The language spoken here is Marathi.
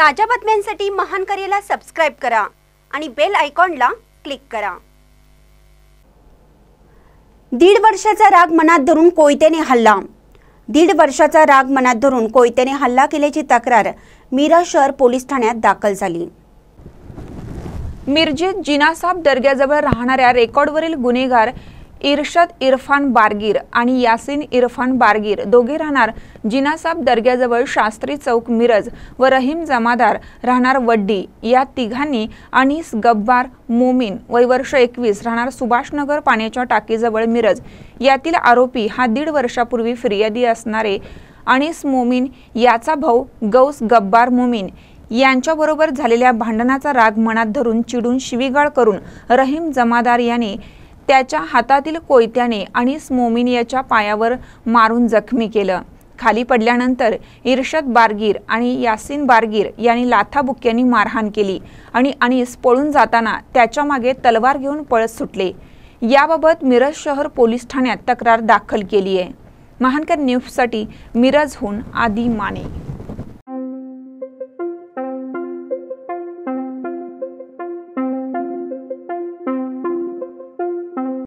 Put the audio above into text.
ताज्या बातम्यांसाठी महान करेला सबस्क्राईब करा आणि बेल आयकॉनला क्लिक करा दीड वर्षाचा राग मनात धरून कोयत्याने हल्ला दीड वर्षाचा राग मनात धरून कोयत्याने हल्ला केल्याची तक्रार मीरा शहर पोलीस ठाण्यात दाखल झाली मिरजेत जिनासाब दर्ग्याजवळ राहणाऱ्या रेकॉर्डवरील गुन्हेगार इर्शद इरफान बारगीर आणि यासिन इरफान बारगीर दोघे राहणार जिनासाब दर्ग्याजवळ शास्त्री चौक मिरज व रहीम जमादार राहणार वड्डी या तिघांनी अनिस गब्बार मोमीन वय वर्ष एकवीस राहणार सुभाषनगर पाण्याच्या टाकीजवळ मिरज यातील आरोपी हा दीड वर्षापूर्वी फिर्यादी असणारे अनिस मोमीन याचा भाऊ गौस गब्बार मोमीन यांच्याबरोबर झालेल्या भांडणाचा राग मनात धरून चिडून शिवीगाळ करून रहीम जमादार याने त्याच्या हातातील कोयत्याने आणि स्मोमिन पायावर मारून जखमी केलं खाली पडल्यानंतर इर्शद बारगीर आणि यासिन बारगीर यांनी लाथाबुक्क्यांनी मारहाण केली आणि अनिस पळून जाताना त्याच्या मागे तलवार घेऊन पळत सुटले याबाबत मिरज शहर पोलीस ठाण्यात तक्रार दाखल केली आहे महानकर न्यूजसाठी मिरजहून आदी माने